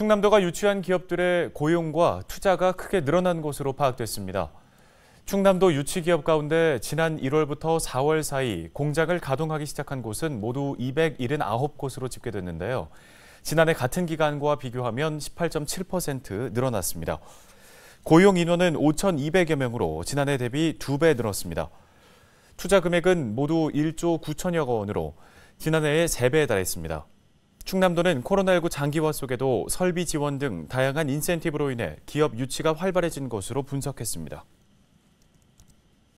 충남도가 유치한 기업들의 고용과 투자가 크게 늘어난 것으로 파악됐습니다. 충남도 유치기업 가운데 지난 1월부터 4월 사이 공장을 가동하기 시작한 곳은 모두 279곳으로 집계됐는데요. 지난해 같은 기간과 비교하면 18.7% 늘어났습니다. 고용 인원은 5,200여 명으로 지난해 대비 2배 늘었습니다. 투자 금액은 모두 1조 9천여 원으로 지난해의 3배에 달했습니다. 충남도는 코로나19 장기화 속에도 설비 지원 등 다양한 인센티브로 인해 기업 유치가 활발해진 것으로 분석했습니다.